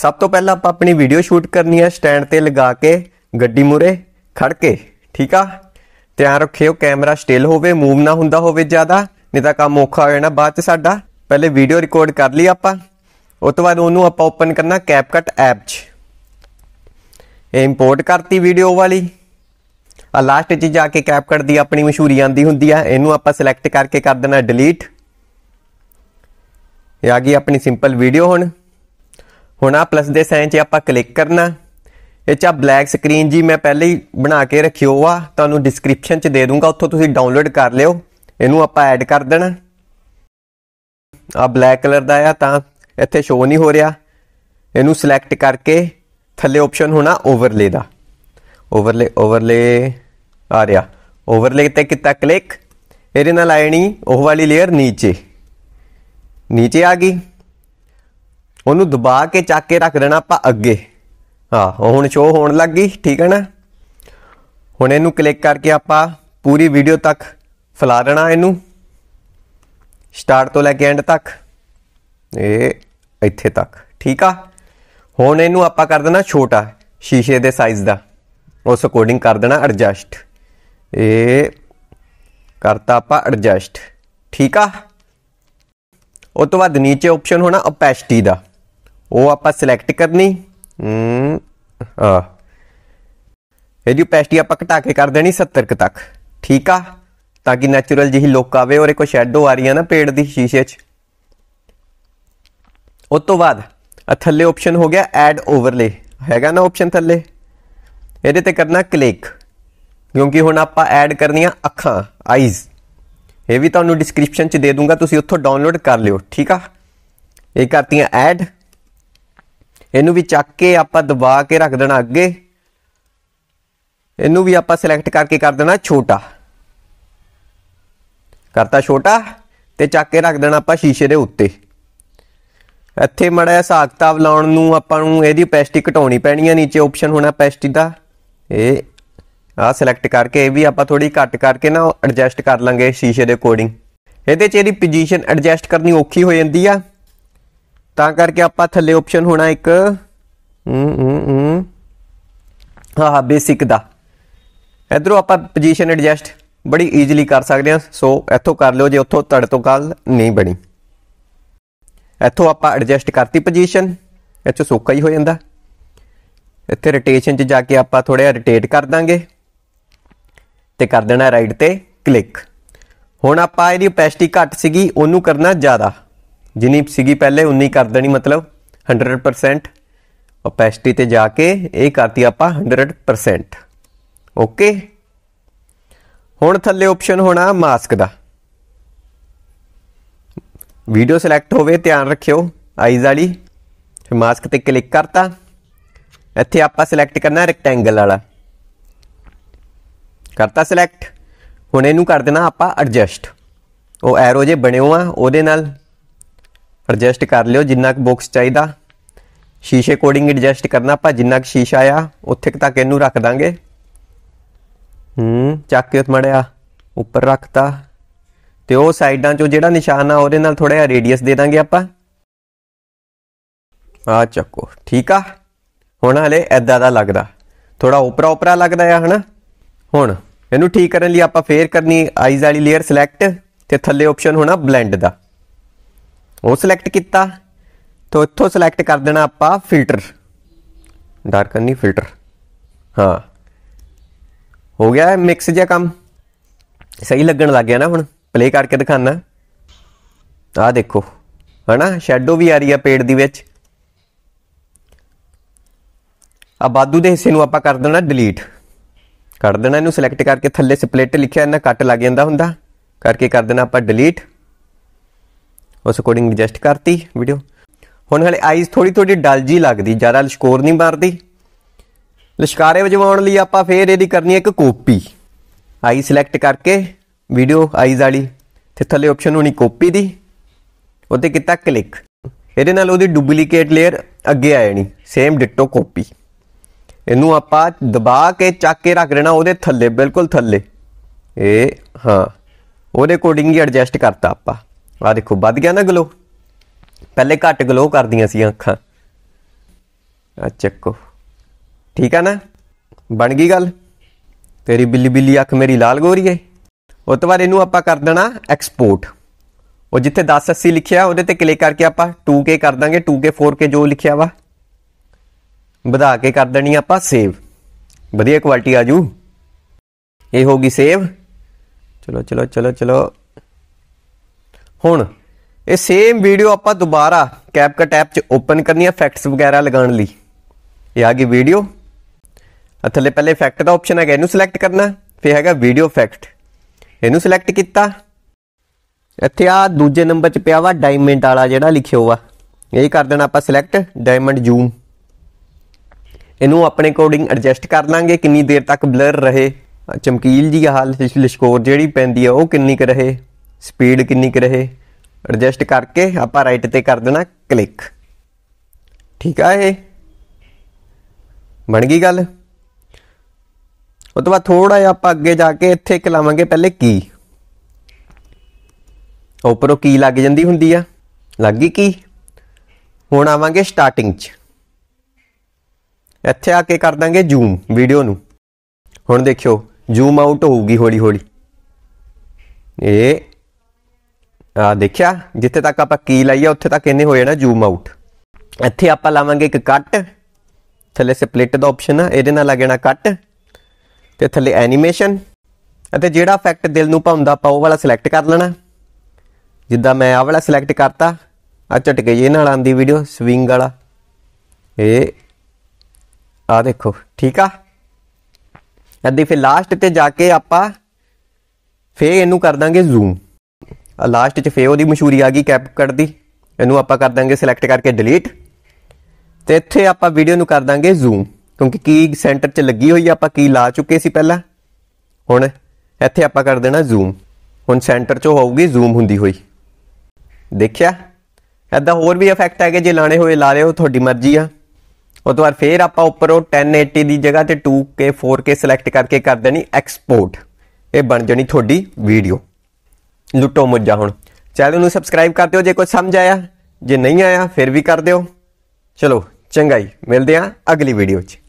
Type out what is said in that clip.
ਸਭ ਤੋਂ ਪਹਿਲਾਂ ਆਪਾਂ ਆਪਣੀ ਵੀਡੀਓ ਸ਼ੂਟ ਕਰਨੀ ਹੈ ਸਟੈਂਡ ਤੇ ਲਗਾ ਕੇ ਗੱਡੀ ਮੂਰੇ ਖੜ ਕੇ ਠੀਕ ਆ ਤਿਆਰ ਰੱਖਿਓ ਕੈਮਰਾ ਸਟਿਲ ਹੋਵੇ ਮੂਵ ਨਾ ਹੁੰਦਾ ਹੋਵੇ ਜ਼ਿਆਦਾ ਨਹੀਂ ਤਾਂ ਕੰਮ ਔਖਾ ਹੋ ਜਾਣਾ ਬਾਅਦ ਚ ਸਾਡਾ ਪਹਿਲੇ ਵੀਡੀਓ ਰਿਕਾਰਡ ਕਰ ਲਈ ਆਪਾਂ ਉਸ ਤੋਂ ਬਾਅਦ ਉਹਨੂੰ ਆਪਾਂ ਓਪਨ ਕਰਨਾ ਕੈਪਕਟ ਐਪ 'ਚ ਇਹ ਇੰਪੋਰਟ ਕਰਤੀ ਵੀਡੀਓ ਵਾਲੀ ਆ ਲਾਸਟ 'ਚ ਜਾ ਕੇ ਕੈਪਕਟ ਦੀ ਆਪਣੀ ਮਸ਼ਹੂਰੀ ਆਂਦੀ ਹੁੰਦੀ ਆ ਇਹਨੂੰ ਆਪਾਂ ਸਿਲੈਕਟ ਕਰਕੇ ਕਰ ਦੇਣਾ ਡਿਲੀਟ ਇਹ ਆ ਗਈ ਆਪਣੀ ਸਿੰਪਲ ਵੀਡੀਓ ਹੁਣ ਹੁਣ ਆ ਪਲੱਸ ਦੇ ਸਾਈਨ 'ਚ ਆਪਾਂ ਕਲਿੱਕ ਕਰਨਾ ਇਹ ਚਾ ਬਲੈਕ ਸਕਰੀਨ ਜੀ ਮੈਂ ਪਹਿਲੇ ਹੀ ਬਣਾ ਕੇ ਰੱਖਿਓ ਆ ਤੁਹਾਨੂੰ ਡਿਸਕ੍ਰਿਪਸ਼ਨ 'ਚ ਦੇ ਦੂੰਗਾ ਉੱਥੋਂ ਤੁਸੀਂ ਡਾਊਨਲੋਡ ਕਰ ਲਿਓ ਇਹਨੂੰ ਆਪਾਂ ਐਡ ਕਰ ਦੇਣਾ ਆ ਬਲੈਕ ਕਲਰ ਦਾ ਆ ਤਾਂ ਇੱਥੇ ਸ਼ੋ ਨਹੀਂ ਹੋ ਰਿਹਾ ਇਹਨੂੰ ਸਿਲੈਕਟ ਕਰਕੇ ਥੱਲੇ ਆਪਸ਼ਨ ਹੋਣਾ ਓਵਰਲੇ ਦਾ ਓਵਰਲੇ ਓਵਰਲੇ ਆ ਰਿਹਾ ਓਵਰਲੇ ਤੇ ਕਿਤਾ ਕਲਿੱਕ ਇਹਦੇ ਨਾਲ ਆਣੀ ਉਹ ਵਾਲੀ ਲੇਅਰ ਨੀਚੇ ਨੀਚੇ ਆ ਗਈ ਉਹਨੂੰ ਦਬਾ ਕੇ ਚੱਕ ਕੇ ਰੱਖ ਦੇਣਾ ਆਪਾਂ ਅੱਗੇ ਹਾਂ ਹੁਣ ਸ਼ੋ ਹੋਣ ਲੱਗ ਗਈ ਠੀਕ ਹੈ ਨਾ ਹੁਣ ਇਹਨੂੰ ਕਲਿੱਕ ਕਰਕੇ ਆਪਾਂ ਪੂਰੀ ਵੀਡੀਓ ਤੱਕ ਫਲਾ ਦੇਣਾ ਇਹਨੂੰ ਸਟਾਰਟ ਤੋਂ ਲੈ ਕੇ ਐਂਡ ਤੱਕ ਇਹ ਇੱਥੇ ਤੱਕ ਠੀਕ ਆ ਹੁਣ ਇਹਨੂੰ ਆਪਾਂ ਕਰ ਦੇਣਾ ਛੋਟਾ ਸ਼ੀਸ਼ੇ ਦੇ ਸਾਈਜ਼ ਦਾ ਉਸ ਅਕੋਰਡਿੰਗ ਕਰ ਦੇਣਾ ਐਡਜਸਟ ਇਹ ਕਰਤਾ ਆਪਾਂ ਐਡਜਸਟ ਠੀਕ ਆ ਉਸ ਤੋਂ ਬਾਅਦ ਨੀਚੇ ਆਪਸ਼ਨ ਹੋਣਾ opacity ਦਾ ਉਹ ਆਪਾਂ ਸਿਲੈਕਟ ਕਰਨੀ ਹੂੰ ਇਹਦੀ ਪੈਸਟੀ ਆਪਾਂ ਘਟਾ ਕੇ ਕਰ ਦੇਣੀ 70 ਕ ਤੱਕ ਠੀਕ ਆ ਤਾਂ ਕਿ ਨੈਚੁਰਲ ਜਿਹੀ ਲੁੱਕ ਆਵੇ ਔਰ ਇੱਕ ਸ਼ੈਡੋ ਆ ਰਹੀ ਆ ਨਾ ਪੇੜ ਦੀ ਸ਼ੀਸ਼ੇ 'ਚ ਉਸ ਤੋਂ ਬਾਅਦ ਆ ਥੱਲੇ ਆਪਸ਼ਨ ਹੋ ਗਿਆ ਐਡ ਓਵਰਲੇ ਹੈਗਾ ਨਾ ਆਪਸ਼ਨ ਥੱਲੇ ਇਹਦੇ ਤੇ ਕਰਨਾ ਕਲਿੱਕ ਕਿਉਂਕਿ ਹੁਣ ਆਪਾਂ ਐਡ ਕਰਨੀਆਂ ਅੱਖਾਂ ਆਈਜ਼ ਇਹ ਵੀ ਤੁਹਾਨੂੰ ਡਿਸਕ੍ਰਿਪਸ਼ਨ 'ਚ ਦੇ ਦੂੰਗਾ ਤੁਸੀਂ ਉੱਥੋਂ ਡਾਊਨਲੋਡ ਕਰ ਲਿਓ ਠੀਕ ਆ ਇਹ ਕਰਤੀਆਂ ਐਡ ਇਹਨੂੰ ਵੀ ਚੱਕ ਕੇ ਆਪਾਂ ਦਬਾ ਕੇ ਰੱਖ ਦੇਣਾ ਅੱਗੇ ਇਹਨੂੰ ਵੀ ਆਪਾਂ ਸਿਲੈਕਟ ਕਰਕੇ ਕਰ ਦੇਣਾ ਛੋਟਾ ਕਰਤਾ ਛੋਟਾ ਤੇ ਚੱਕ ਕੇ ਰੱਖ ਦੇਣਾ ਆਪਾਂ ਸ਼ੀਸ਼ੇ ਦੇ ਉੱਤੇ ਇੱਥੇ ਮੜਾ ਹਿਸਾਬ ਸਾਖਤਾਵ ਲਾਉਣ ਨੂੰ ਆਪਾਂ ਨੂੰ ਇਹਦੀ ਪੈਸਟੀ ਘਟਾਉਣੀ ਪੈਣੀ ਹੈ ਨੀਚੇ ਆਪਸ਼ਨ ਹੋਣਾ ਪੈਸਟੀ ਦਾ ਇਹ ਆ ਸਿਲੈਕਟ ਕਰਕੇ ਇਹ ਵੀ ਆਪਾਂ ਥੋੜੀ ਘੱਟ ਕਰਕੇ ਨਾ ਐਡਜਸਟ ਕਰ ਲਾਂਗੇ ਸ਼ੀਸ਼ੇ ਦੇ ਅਕੋਰਡਿੰਗ ਇਹਦੇ ਚ ਇਹਦੀ ਪੋਜੀਸ਼ਨ ਐਡਜਸਟ ਕਰਨੀ ਔਖੀ ਹੋ ਜਾਂਦੀ ਆ ਤਾਂ ਕਰਕੇ ਆਪਾਂ ਥੱਲੇ ਆਪਸ਼ਨ ਹੋਣਾ ਇੱਕ ਹੂੰ ਹੂੰ ਹਾਂ ਆਹ ਬੇਸਿਕ ਦਾ ਇਧਰੋਂ ਆਪਾਂ ਪੋਜੀਸ਼ਨ ਐਡਜਸਟ ਬੜੀ ਈਜ਼ੀਲੀ ਕਰ ਸਕਦੇ ਹਾਂ ਸੋ ਇੱਥੋਂ ਕਰ ਲਿਓ ਜੇ ਉੱਥੋਂ ਤੜ ਤੋਂ ਗੱਲ ਨਹੀਂ ਬਣੀ ਇੱਥੋਂ ਆਪਾਂ ਐਡਜਸਟ ਕਰਤੀ ਪੋਜੀਸ਼ਨ ਇੱਥੇ ਸੋਕਾ ਹੀ ਹੋ ਜਾਂਦਾ ਇੱਥੇ ਰੋਟੇਸ਼ਨ 'ਚ ਜਾ ਕੇ ਆਪਾਂ ਥੋੜਾ ਰੋਟੇਟ ਕਰ ਦਾਂਗੇ ਤੇ ਕਰ ਦੇਣਾ ਰਾਈਟ ਤੇ ਕਲਿੱਕ ਹੁਣ ਆਪਾਂ ਇਹਦੀ ਓਪੈਸਿਟੀ ਘੱਟ ਸੀਗੀ ਉਹਨੂੰ ਕਰਨਾ ਜ਼ਿਆਦਾ ਜਿੰਨੀ ਸੀਗੀ ਪਹਿਲੇ 19 ਕਰ ਦੇਣੀ ਮਤਲਬ 100% ਓਪੈਸਿਟੀ ਤੇ ਜਾ ਕੇ ਇਹ ਕਰਤੀ ਆਪਾਂ 100% ਓਕੇ ਹੁਣ ਥੱਲੇ ਆਪਸ਼ਨ ਹੋਣਾ ਮਾਸਕ ਦਾ ਵੀਡੀਓ ਸਿਲੈਕਟ ਹੋਵੇ ਧਿਆਨ ਰੱਖਿਓ ਆਈਜ਼ ਵਾਲੀ ਫਿਰ ਮਾਸਕ ਤੇ ਕਲਿੱਕ ਕਰਤਾ ਇੱਥੇ ਆਪਾਂ ਸਿਲੈਕਟ ਕਰਨਾ ਰੈਕਟੈਂਗਲ ਵਾਲਾ ਕਰਤਾ ਸਿਲੈਕਟ ਹੁਣ ਇਹਨੂੰ ਕਰ ਦੇਣਾ ਆਪਾਂ ਐਡਜਸਟ ਉਹ ਐਰੋ ਜੇ ਬਣਿਓ ਆ ਉਹਦੇ ਨਾਲ ਐਡਜਸਟ ਕਰ ਲਿਓ ਜਿੰਨਾ ਕੁ ਬਾਕਸ ਚਾਹੀਦਾ ਸ਼ੀਸ਼ੇ ਕੋਡਿੰਗ ਐਡਜਸਟ ਕਰਨਾ ਆਪਾਂ ਜਿੰਨਾ ਕੁ ਸ਼ੀਸ਼ਾ ਆ ਉੱਥੇ ਤੱਕ ਇਹਨੂੰ ਰੱਖ ਦਾਂਗੇ ਹੂੰ ਚੱਕ ਕੇ ਮੜਿਆ ਉੱਪਰ ਰੱਖਤਾ ਤੇ ਉਹ ਸਾਈਡਾਂ 'ਚੋਂ ਜਿਹੜਾ ਨਿਸ਼ਾਨ ਆ ਉਹਦੇ ਨਾਲ ਥੋੜਾ ਜਿਹਾ ਰੇਡੀਅਸ ਦੇ ਦਾਂਗੇ ਆਪਾਂ ਆ ਚੱਕੋ ਠੀਕ ਆ ਹੁਣ ਹਲੇ ਐਦਾਂ ਦਾ ਲੱਗਦਾ ਥੋੜਾ ਉਪਰਾ ਉਪਰਾ ਲੱਗਦਾ ਆ ਹਨਾ ਹੁਣ ਇਹਨੂੰ ਠੀਕ ਕਰਨ ਲਈ ਆਪਾਂ ਫੇਰ ਕਰਨੀ ਆਈਜ਼ ਵਾਲੀ ਲੇਅਰ ਸਿਲੈਕਟ ਤੇ ਥੱਲੇ ਆਪਸ਼ਨ ਹੋਣਾ ਬਲੈਂਡ ਦਾ ਉਹ ਸਿਲੈਕਟ ਕੀਤਾ ਤਾਂ ਇੱਥੋਂ ਸਿਲੈਕਟ ਕਰ ਦੇਣਾ ਆਪਾਂ ਫਿਲਟਰ ਡਾਰਕ ਨਹੀਂ ਫਿਲਟਰ ਹਾਂ ਹੋ ਗਿਆ ਮਿਕਸ ਜਿਹਾ ਕੰਮ ਸਹੀ ਲੱਗਣ ਲੱਗ ਗਿਆ ਨਾ ਹੁਣ ਪਲੇ ਕਰਕੇ ਦਿਖਾਣਾ ਆ ਦੇਖੋ ਹਨਾ ਸ਼ੈਡੋ ਵੀ ਆ ਰਹੀ ਆ ਪੇੜ ਦੀ ਵਿੱਚ ਆ ਬਾਦੂ ਦੇ ਹਿੱਸੇ ਨੂੰ ਆਪਾਂ ਕਰ ਦੇਣਾ ਡਿਲੀਟ ਕੱਢ ਦੇਣਾ ਇਹਨੂੰ ਸਿਲੈਕਟ ਕਰਕੇ ਥੱਲੇ ਸਪਲਿਟ ਲਿਖਿਆ ਇਹਨਾਂ ਕੱਟ ਲੱਗ ਜਾਂਦਾ ਹੁੰਦਾ ਕਰਕੇ ਕਰ ਦੇਣਾ ਆਪਾਂ ਡਿਲੀਟ ਉਸ ਅਕੋਰਡਿੰਗ ਐਡਜਸਟ ਕਰਤੀ ਵੀਡੀਓ ਹੁਣ ਹਲੇ ਆਈਜ਼ ਥੋੜੀ ਥੋੜੀ ਡਲ ਜੀ ਲੱਗਦੀ ਜ਼ਿਆਦਾ ਲਸ਼ਕੋਰ ਨਹੀਂ ਮਾਰਦੀ ਲਸ਼ਕਾਰੇ ਵਜਵਾਉਣ ਲਈ ਆਪਾਂ ਫੇਰ ਇਹਦੀ ਕਰਨੀ ਇੱਕ ਕਾਪੀ ਆਈ ਸਿਲੈਕਟ ਕਰਕੇ ਵੀਡੀਓ ਆਈਜ਼ ਵਾਲੀ ਤੇ ਥੱਲੇ ਆਪਸ਼ਨ ਹੋਣੀ ਕਾਪੀ ਦੀ ਉਹਤੇ ਕਿਤਾ ਕਲਿੱਕ ਇਹਦੇ ਨਾਲ ਉਹਦੀ ਡੁਪਲੀਕੇਟ ਲੇਅਰ ਅੱਗੇ ਆ ਜਾਣੀ ਸੇਮ ਡਿਟੋ ਕਾਪੀ ਇਹਨੂੰ ਆਪਾਂ ਦਬਾ ਕੇ ਚੱਕ ਕੇ ਰੱਖ ਦੇਣਾ ਉਹਦੇ ਥੱਲੇ ਬਿਲਕੁਲ ਥੱਲੇ ਇਹ ਹਾਂ ਉਹਦੇ ਅਕੋਰਡਿੰਗ ਹੀ ਐਡਜਸਟ ਕਰਤਾ ਆਪਾਂ ਆ ਦੇਖੋ ਵੱਧ ਗਿਆ ਨਾ ਗਲੋ ਪਹਿਲੇ ਘੱਟ ਗਲੋ ਕਰਦੀਆਂ ਸੀ ਅੱਖਾਂ ਆ ਚੱਕੋ ਠੀਕ ਆ ਨਾ ਬਣ ਗਈ ਗੱਲ ਤੇਰੀ ਬਿੱਲੀ ਬਿੱਲੀ ਅੱਖ ਮੇਰੀ ਲਾਲ ਗੋਰੀ ਏ ਉਹ ਤੋਂ ਬਾਅਦ ਇਹਨੂੰ ਆਪਾਂ ਕਰ ਦੇਣਾ ਐਕਸਪੋਰਟ ਉਹ ਜਿੱਥੇ 1080 ਲਿਖਿਆ ਉਹਦੇ ਤੇ ਕਲਿੱਕ ਕਰਕੇ ਆਪਾਂ 2K ਕਰ ਦਾਂਗੇ 2K 4K ਜੋ ਲਿਖਿਆ ਵਾ ਵਧਾ ਕੇ ਕਰ ਦੇਣੀ ਆਪਾਂ ਸੇਵ ਵਧੀਆ ਕੁਆਲਿਟੀ ਆ ਜੂ ਇਹ ਹੋ ਗਈ ਸੇਵ ਚਲੋ ਚਲੋ ਚਲੋ ਚਲੋ ਹੁਣ ਇਹ ਸੇਮ ਵੀਡੀਓ ਆਪਾਂ ਦੁਬਾਰਾ ਕੈਪਕਟ ਐਪ 'ਚ ਓਪਨ ਕਰਨੀ ਹੈ ਫੈਕਟਸ ਵਗੈਰਾ ਲਗਾਉਣ ਲਈ ਇਹ ਆ ਗਈ ਵੀਡੀਓ ਥੱਲੇ ਪਹਿਲੇ ਇਫੈਕਟ ਦਾ ਆਪਸ਼ਨ ਹੈਗਾ ਇਹਨੂੰ ਸਿਲੈਕਟ ਕਰਨਾ ਫਿਰ ਹੈਗਾ ਵੀਡੀਓ ਇਫੈਕਟ ਇਹਨੂੰ ਸਿਲੈਕਟ ਕੀਤਾ ਇੱਥੇ ਆ ਦੂਜੇ ਨੰਬਰ 'ਚ ਪਿਆ ਵਾ ਡਾਇਮੰਡ ਵਾਲਾ ਜਿਹੜਾ ਲਿਖਿਓ ਵਾ ਇਹ ਕਰ ਦੇਣਾ ਆਪਾਂ ਸਿਲੈਕਟ ਡਾਇਮੰਡ ਜ਼ੂਮ ਇਹਨੂੰ ਆਪਣੇ ਅਕੋਰਡਿੰਗ ਐਡਜਸਟ ਕਰ ਲਾਂਗੇ ਕਿੰਨੀ ਦੇਰ ਤੱਕ ਬਲਰ ਰਹੇ ਚਮਕੀਲ ਜੀ ਹਾਲ ਲਿਸ਼ਕੋਰ ਜਿਹੜੀ ਪੈਂਦੀ ਆ ਉਹ ਕਿੰਨੀ ਕੁ ਰਹੇ ਸਪੀਡ ਕਿੰਨੀ ਕਿ ਰਹੇ ਐਡਜਸਟ ਕਰਕੇ ਆਪਾਂ ਰਾਈਟ ਤੇ ਕਰ ਦੇਣਾ ਕਲਿੱਕ ਠੀਕ ਆ ਇਹ ਬਣ ਗਈ ਗੱਲ ਉਹ ਤੋਂ ਬਾਅਦ ਥੋੜਾ ਜਿਹਾ ਆਪਾਂ ਅੱਗੇ ਜਾ ਕੇ ਇੱਥੇ ਇੱਕ ਲਾਵਾਂਗੇ ਪਹਿਲੇ ਕੀ ਉੱਪਰੋਂ ਕੀ ਲੱਗ ਜਾਂਦੀ ਹੁੰਦੀ ਆ ਲੱਗ ਗਈ ਕੀ ਹੁਣ ਆਵਾਂਗੇ ਸਟਾਰਟਿੰਗ 'ਚ ਇੱਥੇ ਆ ਕੇ ਕਰ ਦਾਂਗੇ ਜ਼ੂਮ ਵੀਡੀਓ ਨੂੰ ਹੁਣ ਦੇਖਿਓ ਜ਼ੂਮ ਆਊਟ ਹੋਊਗੀ ਹੌਲੀ ਹੌਲੀ ਇਹ ਦੇਖਿਆ ਜਿੱਥੇ ਤੱਕ ਆਪਾਂ ਕੀ ਲਾਈਏ ਉੱਥੇ ਤੱਕ ਇਹਨੇ ਹੋ ਜਾਣਾ ਜ਼ੂਮ ਆਊਟ ਇੱਥੇ ਆਪਾਂ ਲਾਵਾਂਗੇ ਇੱਕ ਕੱਟ ਥੱਲੇ ਸਪਲਿਟ ਦਾ ਆਪਸ਼ਨ ਆ ਇਹਦੇ ਨਾਲ ਲੱਗਣਾ ਕੱਟ ਤੇ ਥੱਲੇ ਐਨੀਮੇਸ਼ਨ ਅਤੇ ਜਿਹੜਾ ਇਫੈਕਟ ਦਿਲ ਨੂੰ ਭਾਉਂਦਾ ਆਪਾਂ ਉਹ ਵਾਲਾ ਸਿਲੈਕਟ ਕਰ ਲੈਣਾ ਜਿੱਦਾਂ ਮੈਂ ਆ ਵਾਲਾ ਸਿਲੈਕਟ ਕਰਤਾ ਆ ਗਈ ਇਹ ਨਾਲ ਆਂਦੀ ਵੀਡੀਓ ਸਵਿੰਗ ਵਾਲਾ ਇਹ ਆ ਦੇਖੋ ਠੀਕ ਆ ਅੱਧੀ ਫਿਰ ਲਾਸਟ ਤੇ ਜਾ ਕੇ ਆਪਾਂ ਫੇਰ ਇਹਨੂੰ ਕਰ ਦਾਂਗੇ ਜ਼ੂਮ ਲਾਸਟ 'ਚ ਫੇ ਉਹਦੀ ਮਸ਼ਹੂਰੀ ਆ ਗਈ ਕੈਪਕਟ ਦੀ ਇਹਨੂੰ ਆਪਾਂ ਕਰ ਦਾਂਗੇ ਸਿਲੈਕਟ ਕਰਕੇ ਡਿਲੀਟ ਤੇ ਇੱਥੇ ਆਪਾਂ ਵੀਡੀਓ ਨੂੰ ਕਰ ਦਾਂਗੇ ਜ਼ੂਮ ਕਿਉਂਕਿ ਕੀ ਸੈਂਟਰ 'ਚ ਲੱਗੀ ਹੋਈ ਆਪਾਂ ਕੀ ਲਾ ਚੁੱਕੇ ਸੀ ਪਹਿਲਾਂ ਹੁਣ ਇੱਥੇ ਆਪਾਂ ਕਰ ਦੇਣਾ ਜ਼ੂਮ ਹੁਣ ਸੈਂਟਰ 'ਚ ਹੋਊਗੀ ਜ਼ੂਮ ਹੁੰਦੀ ਹੋਈ ਦੇਖਿਆ ਐਦਾਂ ਹੋਰ ਵੀ ਇਫੈਕਟ ਹੈਗੇ ਜੇ ਲਾਣੇ ਹੋਏ ਲਾ ਲਿਓ ਤੁਹਾਡੀ ਮਰਜ਼ੀ ਆ ਉਹ ਤੋਂ ਬਾਅਦ ਫੇਰ ਆਪਾਂ ਉੱਪਰੋਂ 1080 ਦੀ ਜਗ੍ਹਾ ਤੇ 2K 4K ਸਿਲੈਕਟ ਕਰਕੇ ਕਰ ਦੇਣੀ ਐਕਸਪੋਰਟ ਇਹ ਬਣ ਜਾਣੀ ਤੁਹਾਡੀ ਵੀਡੀਓ ਲੁੱਟੋ ਮੁੱਜਾ ਹੁਣ ਚੈਨਲ ਨੂੰ ਸਬਸਕ੍ਰਾਈਬ ਕਰ ਦਿਓ ਜੇ ਕੁਝ ਸਮਝ ਆਇਆ ਜੇ ਨਹੀਂ ਆਇਆ ਫਿਰ ਵੀ ਕਰ ਦਿਓ ਚਲੋ ਚੰਗਾਈ ਮਿਲਦੇ ਆਂ ਅਗਲੀ ਵੀਡੀਓ 'ਚ